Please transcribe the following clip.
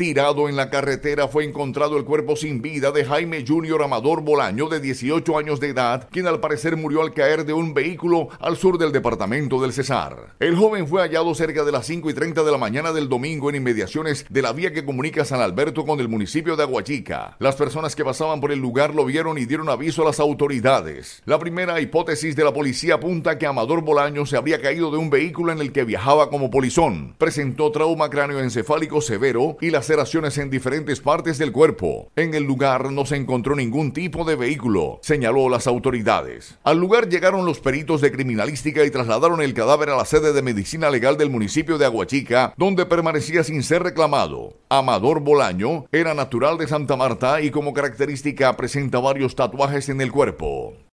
Tirado en la carretera fue encontrado el cuerpo sin vida de Jaime Junior Amador Bolaño, de 18 años de edad, quien al parecer murió al caer de un vehículo al sur del departamento del Cesar. El joven fue hallado cerca de las 5 y 30 de la mañana del domingo en inmediaciones de la vía que comunica San Alberto con el municipio de Aguachica. Las personas que pasaban por el lugar lo vieron y dieron aviso a las autoridades. La primera hipótesis de la policía apunta que Amador Bolaño se habría caído de un vehículo en el que viajaba como polizón. Presentó trauma cráneoencefálico severo y las en diferentes partes del cuerpo. En el lugar no se encontró ningún tipo de vehículo, señaló las autoridades. Al lugar llegaron los peritos de criminalística y trasladaron el cadáver a la sede de medicina legal del municipio de Aguachica, donde permanecía sin ser reclamado. Amador Bolaño era natural de Santa Marta y como característica presenta varios tatuajes en el cuerpo.